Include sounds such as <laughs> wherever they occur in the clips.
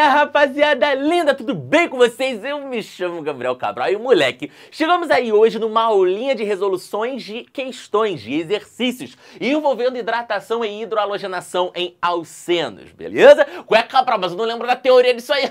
minha rapaziada linda, tudo bem com vocês? Eu me chamo Gabriel Cabral e moleque, chegamos aí hoje numa aulinha de resoluções de questões, de exercícios envolvendo hidratação e hidroalogenação em alcenos, beleza? Cueca Cabral, mas eu não lembro da teoria disso aí.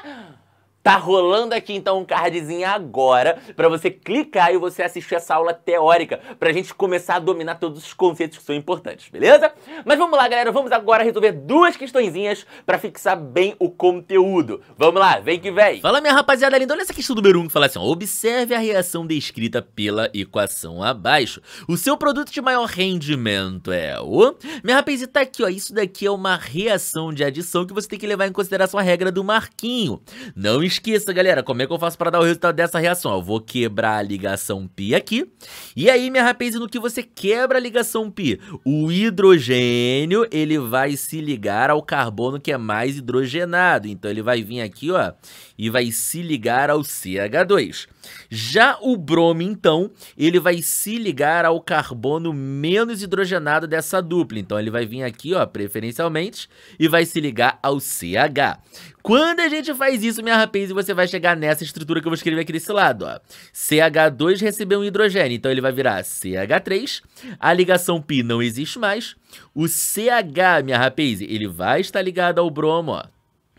<laughs> Tá rolando aqui então um cardzinho agora para você clicar e você assistir essa aula teórica para a gente começar a dominar todos os conceitos que são importantes, beleza? Mas vamos lá, galera, vamos agora resolver duas questõezinhas para fixar bem o conteúdo. Vamos lá, vem que vem. Fala minha rapaziada linda, olha essa questão número 1 um que fala assim, ó, observe a reação descrita pela equação abaixo. O seu produto de maior rendimento é o... Minha rapazita tá aqui, ó, isso daqui é uma reação de adição que você tem que levar em consideração a regra do Marquinho. Não esqueça, galera, como é que eu faço para dar o resultado dessa reação? Eu vou quebrar a ligação pi aqui. E aí, minha rapaz, no que você quebra a ligação pi? O hidrogênio, ele vai se ligar ao carbono que é mais hidrogenado. Então, ele vai vir aqui, ó, e vai se ligar ao CH2. Já o bromo, então, ele vai se ligar ao carbono menos hidrogenado dessa dupla. Então, ele vai vir aqui, ó, preferencialmente, e vai se ligar ao CH. Quando a gente faz isso, minha rapaz, você vai chegar nessa estrutura que eu vou escrever aqui desse lado, ó. CH2 recebeu um hidrogênio, então ele vai virar CH3. A ligação pi não existe mais. O CH, minha rapaz, ele vai estar ligado ao bromo, ó.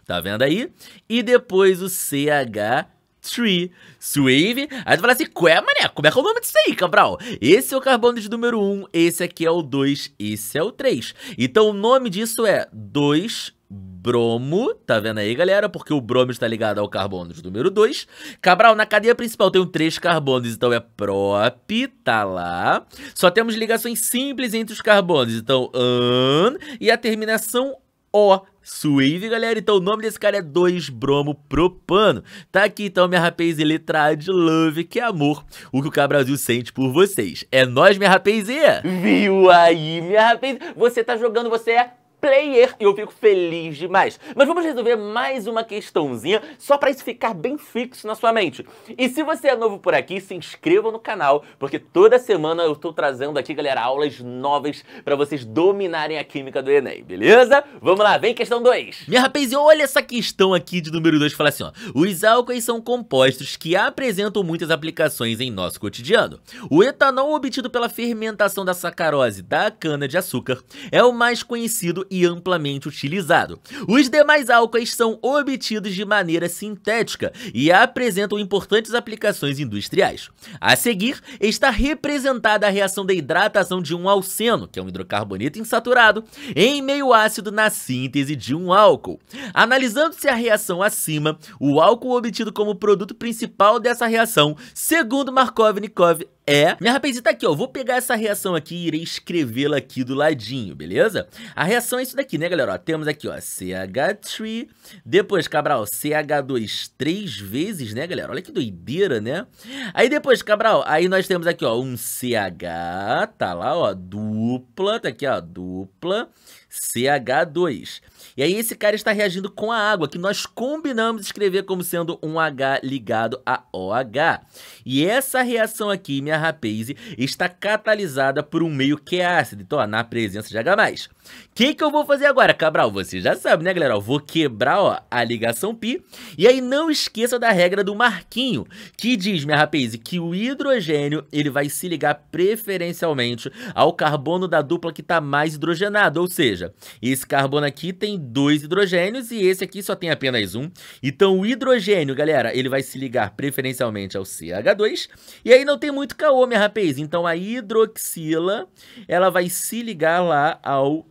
Tá vendo aí? E depois o CH Tree, Swave. Aí tu fala assim, qual é, mané? Como é que é o nome disso aí, Cabral? Esse é o carbono de número 1, esse aqui é o 2, esse é o 3. Então o nome disso é 2 bromo, tá vendo aí, galera? Porque o bromo está ligado ao carbono número 2. Cabral, na cadeia principal tem três carbonos, então é prop, tá lá. Só temos ligações simples entre os carbonos, então an e a terminação o, Suave, galera. Então o nome desse cara é 2-bromo-propano. Tá aqui então, minha rapaz, letra de love, que é amor, o que o Cabrasil sente por vocês. É nós, minha rapaz, e... Viu aí, minha rapaz? Você tá jogando, você é player e eu fico feliz demais. Mas vamos resolver mais uma questãozinha só para isso ficar bem fixo na sua mente. E se você é novo por aqui, se inscreva no canal, porque toda semana eu estou trazendo aqui, galera, aulas novas para vocês dominarem a química do Enem, beleza? Vamos lá, vem questão 2. Minha rapaz, e olha essa questão aqui de número 2 fala assim, ó. Os álcoois são compostos que apresentam muitas aplicações em nosso cotidiano. O etanol obtido pela fermentação da sacarose da cana de açúcar é o mais conhecido e amplamente utilizado. Os demais álcais são obtidos de maneira sintética e apresentam importantes aplicações industriais. A seguir, está representada a reação da hidratação de um alceno, que é um hidrocarboneto insaturado, em meio ácido na síntese de um álcool. Analisando-se a reação acima, o álcool obtido como produto principal dessa reação, segundo Markovnikov é... Minha rapaziada tá aqui, ó, vou pegar essa reação aqui e irei escrevê-la aqui do ladinho, beleza? A reação é isso daqui, né, galera? Ó, temos aqui, ó, CH3, depois, Cabral, CH2 três vezes, né, galera? Olha que doideira, né? Aí depois, Cabral, aí nós temos aqui, ó, um CH, tá lá, ó, dupla, tá aqui, ó, dupla, CH2. E aí esse cara está reagindo com a água, que nós combinamos escrever como sendo um H ligado a OH. E essa reação aqui, minha proteína rapase está catalisada por um meio que é ácido, então ó, na presença de H+. O que, que eu vou fazer agora, Cabral? Você já sabe, né, galera? Eu vou quebrar ó, a ligação pi. E aí não esqueça da regra do Marquinho, que diz, minha rapaz, que o hidrogênio ele vai se ligar preferencialmente ao carbono da dupla que está mais hidrogenado. Ou seja, esse carbono aqui tem dois hidrogênios e esse aqui só tem apenas um. Então o hidrogênio, galera, ele vai se ligar preferencialmente ao CH2. E aí não tem muito caô, minha rapaz. Então a hidroxila, ela vai se ligar lá ao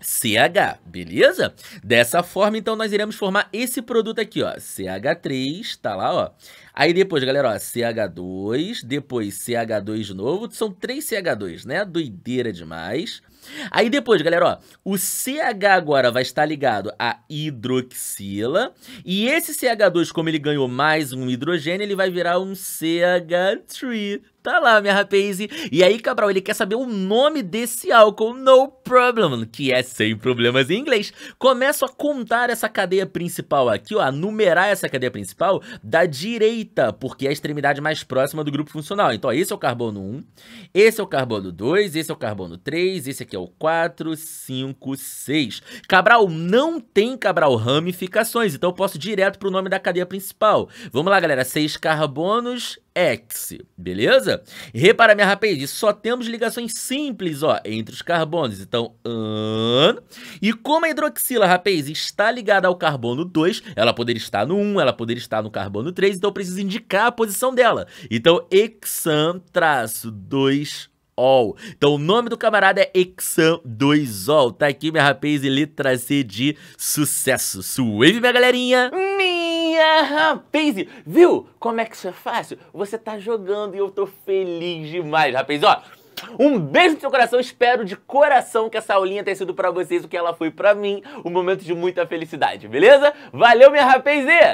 CH, beleza? Dessa forma, então, nós iremos formar esse produto aqui, ó, CH3, tá lá, ó. Aí depois, galera, ó, CH2, depois CH2 de novo, são três CH2, né? Doideira demais. Aí depois, galera, ó, o CH agora vai estar ligado à hidroxila. E esse CH2, como ele ganhou mais um hidrogênio, ele vai virar um CH3. Tá lá, minha rapaze. E aí, Cabral, ele quer saber o nome desse álcool, no problem, que é sem problemas em inglês. Começo a contar essa cadeia principal aqui, ó, a numerar essa cadeia principal da direita, porque é a extremidade mais próxima do grupo funcional. Então, ó, esse é o carbono 1, esse é o carbono 2, esse é o carbono 3, esse aqui é aqui é o 4, 5, 6. Cabral não tem Cabral ramificações, então eu posso ir direto para o nome da cadeia principal. Vamos lá, galera, 6 carbonos, X, beleza? Repara, minha rapaz, só temos ligações simples, ó, entre os carbonos. Então, an... E como a hidroxila, rapaz, está ligada ao carbono 2, ela poderia estar no 1, ela poderia estar no carbono 3, então eu preciso indicar a posição dela. Então, hexan-2 Ol Então o nome do camarada é Exan 2 o Tá aqui, minha rapaz, e letra C de sucesso. Suave, minha galerinha! Minha rapaz! Viu como é que isso é fácil? Você tá jogando e eu tô feliz demais, rapaz. Ó, um beijo no seu coração, espero de coração que essa aulinha tenha sido para vocês o que ela foi para mim, um momento de muita felicidade, beleza? Valeu, minha rapazê!